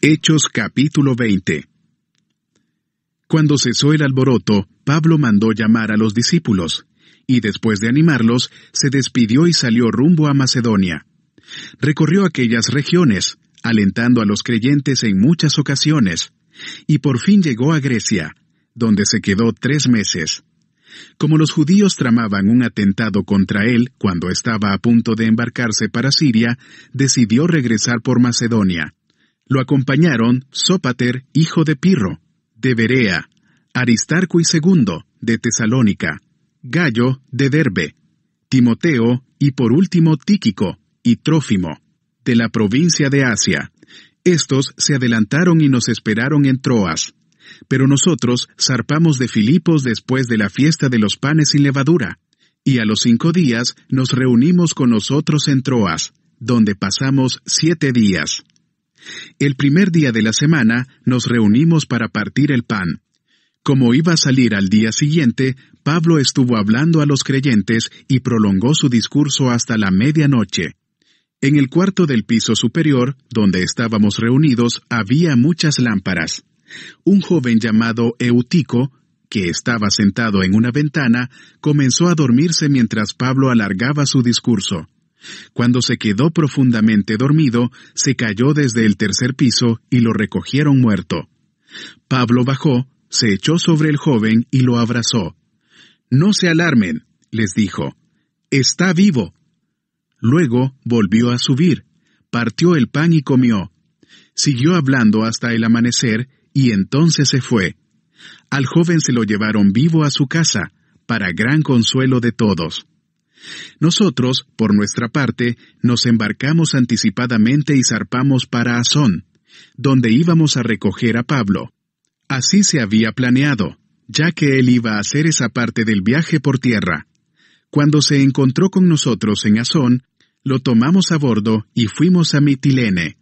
Hechos capítulo 20 Cuando cesó el alboroto, Pablo mandó llamar a los discípulos, y después de animarlos, se despidió y salió rumbo a Macedonia. Recorrió aquellas regiones, alentando a los creyentes en muchas ocasiones, y por fin llegó a Grecia, donde se quedó tres meses. Como los judíos tramaban un atentado contra él cuando estaba a punto de embarcarse para Siria, decidió regresar por Macedonia lo acompañaron Sópater, hijo de Pirro, de Berea, Aristarco y Segundo, de Tesalónica, Gallo, de Derbe, Timoteo y por último Tíquico y Trófimo, de la provincia de Asia. Estos se adelantaron y nos esperaron en Troas. Pero nosotros zarpamos de Filipos después de la fiesta de los panes sin levadura, y a los cinco días nos reunimos con nosotros en Troas, donde pasamos siete días. El primer día de la semana nos reunimos para partir el pan. Como iba a salir al día siguiente, Pablo estuvo hablando a los creyentes y prolongó su discurso hasta la medianoche. En el cuarto del piso superior, donde estábamos reunidos, había muchas lámparas. Un joven llamado Eutico, que estaba sentado en una ventana, comenzó a dormirse mientras Pablo alargaba su discurso. Cuando se quedó profundamente dormido, se cayó desde el tercer piso y lo recogieron muerto. Pablo bajó, se echó sobre el joven y lo abrazó. No se alarmen, les dijo. Está vivo. Luego volvió a subir, partió el pan y comió. Siguió hablando hasta el amanecer y entonces se fue. Al joven se lo llevaron vivo a su casa, para gran consuelo de todos. Nosotros, por nuestra parte, nos embarcamos anticipadamente y zarpamos para Asón, donde íbamos a recoger a Pablo. Así se había planeado, ya que él iba a hacer esa parte del viaje por tierra. Cuando se encontró con nosotros en Asón, lo tomamos a bordo y fuimos a Mitilene.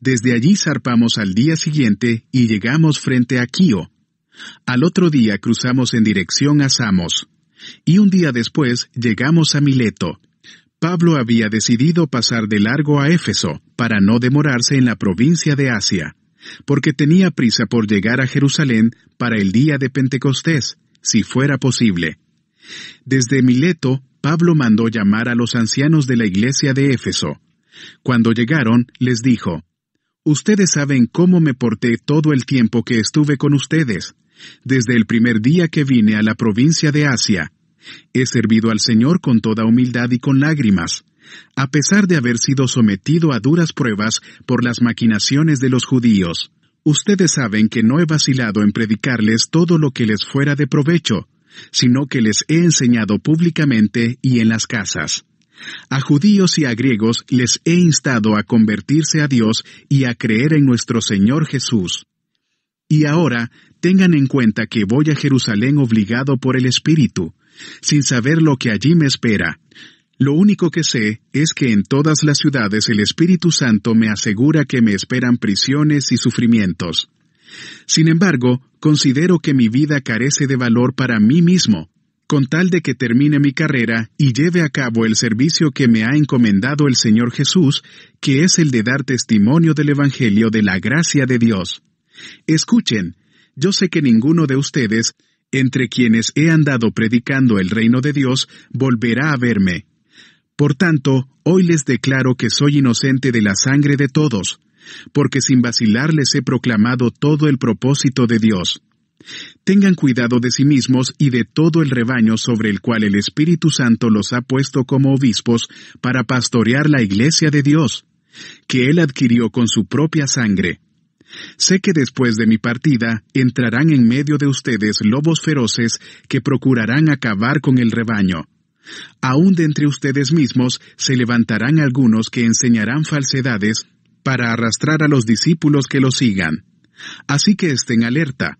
Desde allí zarpamos al día siguiente y llegamos frente a Quío. Al otro día cruzamos en dirección a Samos y un día después llegamos a Mileto. Pablo había decidido pasar de largo a Éfeso, para no demorarse en la provincia de Asia, porque tenía prisa por llegar a Jerusalén para el día de Pentecostés, si fuera posible. Desde Mileto, Pablo mandó llamar a los ancianos de la iglesia de Éfeso. Cuando llegaron, les dijo, Ustedes saben cómo me porté todo el tiempo que estuve con ustedes desde el primer día que vine a la provincia de Asia, he servido al Señor con toda humildad y con lágrimas, a pesar de haber sido sometido a duras pruebas por las maquinaciones de los judíos. Ustedes saben que no he vacilado en predicarles todo lo que les fuera de provecho, sino que les he enseñado públicamente y en las casas. A judíos y a griegos les he instado a convertirse a Dios y a creer en nuestro Señor Jesús. Y ahora Tengan en cuenta que voy a Jerusalén obligado por el Espíritu, sin saber lo que allí me espera. Lo único que sé es que en todas las ciudades el Espíritu Santo me asegura que me esperan prisiones y sufrimientos. Sin embargo, considero que mi vida carece de valor para mí mismo, con tal de que termine mi carrera y lleve a cabo el servicio que me ha encomendado el Señor Jesús, que es el de dar testimonio del Evangelio de la gracia de Dios. Escuchen, yo sé que ninguno de ustedes, entre quienes he andado predicando el reino de Dios, volverá a verme. Por tanto, hoy les declaro que soy inocente de la sangre de todos, porque sin vacilar les he proclamado todo el propósito de Dios. Tengan cuidado de sí mismos y de todo el rebaño sobre el cual el Espíritu Santo los ha puesto como obispos para pastorear la iglesia de Dios, que Él adquirió con su propia sangre. Sé que después de mi partida entrarán en medio de ustedes lobos feroces que procurarán acabar con el rebaño. Aún de entre ustedes mismos se levantarán algunos que enseñarán falsedades para arrastrar a los discípulos que lo sigan. Así que estén alerta.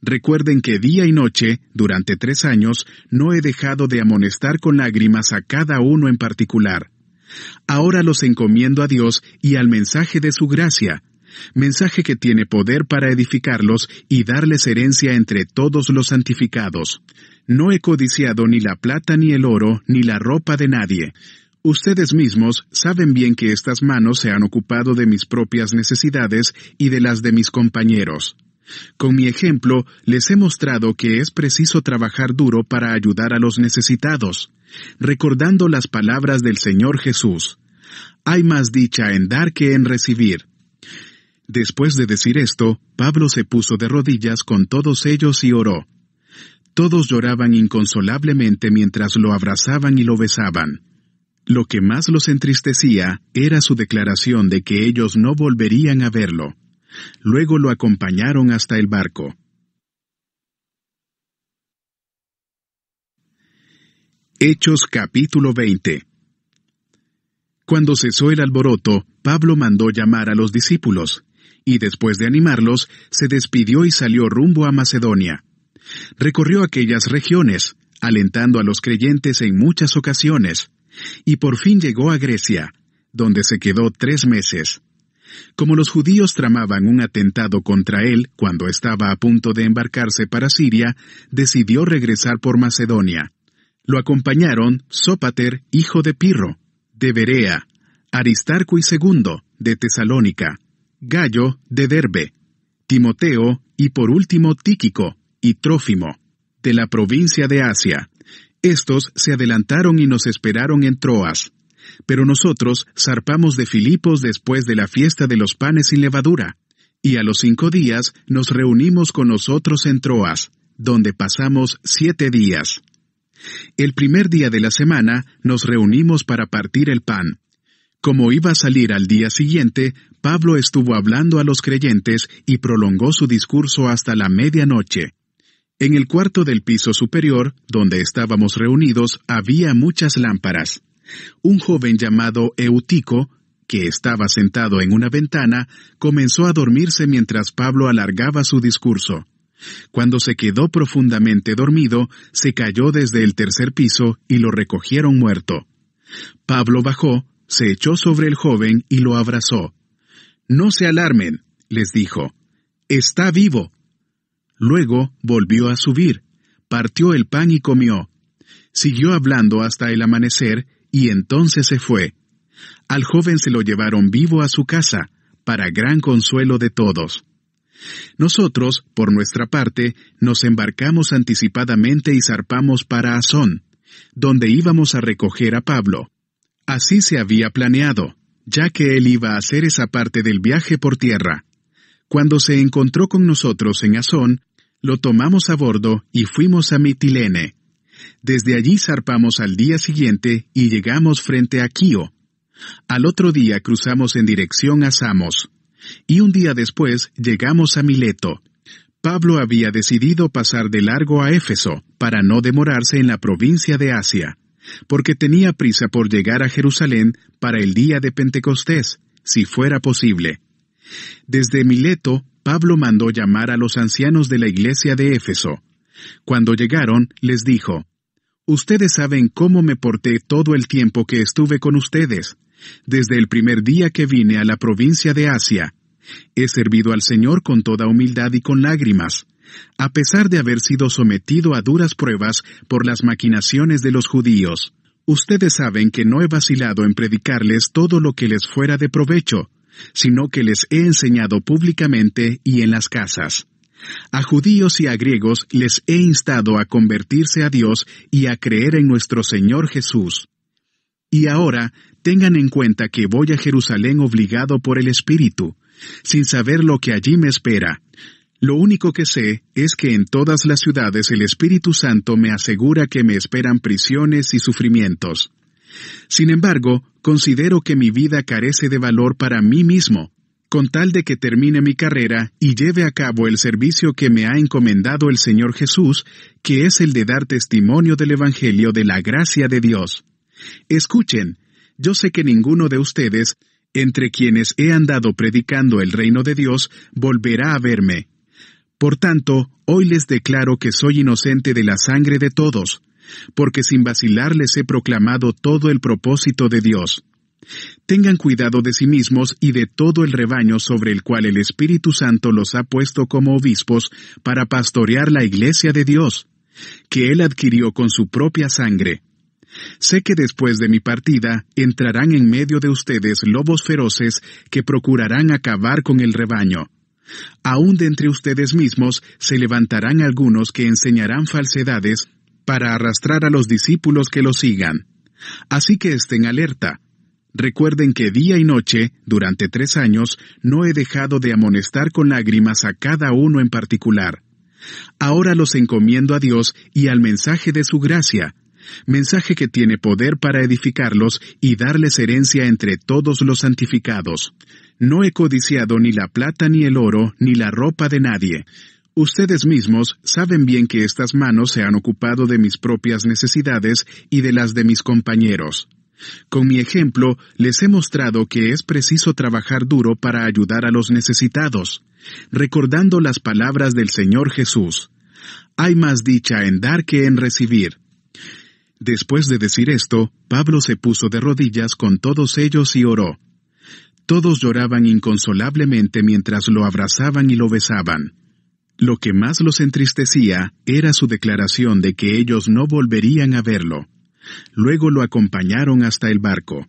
Recuerden que día y noche, durante tres años, no he dejado de amonestar con lágrimas a cada uno en particular. Ahora los encomiendo a Dios y al mensaje de su gracia, mensaje que tiene poder para edificarlos y darles herencia entre todos los santificados. No he codiciado ni la plata ni el oro, ni la ropa de nadie. Ustedes mismos saben bien que estas manos se han ocupado de mis propias necesidades y de las de mis compañeros. Con mi ejemplo, les he mostrado que es preciso trabajar duro para ayudar a los necesitados, recordando las palabras del Señor Jesús. Hay más dicha en dar que en recibir. Después de decir esto, Pablo se puso de rodillas con todos ellos y oró. Todos lloraban inconsolablemente mientras lo abrazaban y lo besaban. Lo que más los entristecía era su declaración de que ellos no volverían a verlo. Luego lo acompañaron hasta el barco. Hechos capítulo 20 Cuando cesó el alboroto, Pablo mandó llamar a los discípulos y después de animarlos, se despidió y salió rumbo a Macedonia. Recorrió aquellas regiones, alentando a los creyentes en muchas ocasiones, y por fin llegó a Grecia, donde se quedó tres meses. Como los judíos tramaban un atentado contra él cuando estaba a punto de embarcarse para Siria, decidió regresar por Macedonia. Lo acompañaron Sópater, hijo de Pirro, de Berea, Aristarco y Segundo, de Tesalónica, Gallo de Derbe, Timoteo y por último Tíquico y Trófimo, de la provincia de Asia. Estos se adelantaron y nos esperaron en Troas. Pero nosotros zarpamos de Filipos después de la fiesta de los panes sin levadura, y a los cinco días nos reunimos con nosotros en Troas, donde pasamos siete días. El primer día de la semana nos reunimos para partir el pan, como iba a salir al día siguiente, Pablo estuvo hablando a los creyentes y prolongó su discurso hasta la medianoche. En el cuarto del piso superior, donde estábamos reunidos, había muchas lámparas. Un joven llamado Eutico, que estaba sentado en una ventana, comenzó a dormirse mientras Pablo alargaba su discurso. Cuando se quedó profundamente dormido, se cayó desde el tercer piso y lo recogieron muerto. Pablo bajó, se echó sobre el joven y lo abrazó. No se alarmen, les dijo, está vivo. Luego volvió a subir, partió el pan y comió. Siguió hablando hasta el amanecer y entonces se fue. Al joven se lo llevaron vivo a su casa, para gran consuelo de todos. Nosotros, por nuestra parte, nos embarcamos anticipadamente y zarpamos para Azón, donde íbamos a recoger a Pablo Así se había planeado, ya que él iba a hacer esa parte del viaje por tierra. Cuando se encontró con nosotros en Azón, lo tomamos a bordo y fuimos a Mitilene. Desde allí zarpamos al día siguiente y llegamos frente a Kio. Al otro día cruzamos en dirección a Samos. Y un día después llegamos a Mileto. Pablo había decidido pasar de largo a Éfeso, para no demorarse en la provincia de Asia porque tenía prisa por llegar a Jerusalén para el día de Pentecostés, si fuera posible. Desde Mileto, Pablo mandó llamar a los ancianos de la iglesia de Éfeso. Cuando llegaron, les dijo, Ustedes saben cómo me porté todo el tiempo que estuve con ustedes, desde el primer día que vine a la provincia de Asia. He servido al Señor con toda humildad y con lágrimas a pesar de haber sido sometido a duras pruebas por las maquinaciones de los judíos. Ustedes saben que no he vacilado en predicarles todo lo que les fuera de provecho, sino que les he enseñado públicamente y en las casas. A judíos y a griegos les he instado a convertirse a Dios y a creer en nuestro Señor Jesús. Y ahora tengan en cuenta que voy a Jerusalén obligado por el Espíritu, sin saber lo que allí me espera, lo único que sé es que en todas las ciudades el Espíritu Santo me asegura que me esperan prisiones y sufrimientos. Sin embargo, considero que mi vida carece de valor para mí mismo, con tal de que termine mi carrera y lleve a cabo el servicio que me ha encomendado el Señor Jesús, que es el de dar testimonio del Evangelio de la gracia de Dios. Escuchen, yo sé que ninguno de ustedes, entre quienes he andado predicando el reino de Dios, volverá a verme. Por tanto, hoy les declaro que soy inocente de la sangre de todos, porque sin vacilar les he proclamado todo el propósito de Dios. Tengan cuidado de sí mismos y de todo el rebaño sobre el cual el Espíritu Santo los ha puesto como obispos para pastorear la iglesia de Dios, que Él adquirió con su propia sangre. Sé que después de mi partida entrarán en medio de ustedes lobos feroces que procurarán acabar con el rebaño. Aún de entre ustedes mismos se levantarán algunos que enseñarán falsedades para arrastrar a los discípulos que los sigan. Así que estén alerta. Recuerden que día y noche, durante tres años, no he dejado de amonestar con lágrimas a cada uno en particular. Ahora los encomiendo a Dios y al mensaje de su gracia, mensaje que tiene poder para edificarlos y darles herencia entre todos los santificados. No he codiciado ni la plata ni el oro ni la ropa de nadie. Ustedes mismos saben bien que estas manos se han ocupado de mis propias necesidades y de las de mis compañeros. Con mi ejemplo les he mostrado que es preciso trabajar duro para ayudar a los necesitados, recordando las palabras del Señor Jesús. Hay más dicha en dar que en recibir. Después de decir esto, Pablo se puso de rodillas con todos ellos y oró. Todos lloraban inconsolablemente mientras lo abrazaban y lo besaban. Lo que más los entristecía era su declaración de que ellos no volverían a verlo. Luego lo acompañaron hasta el barco.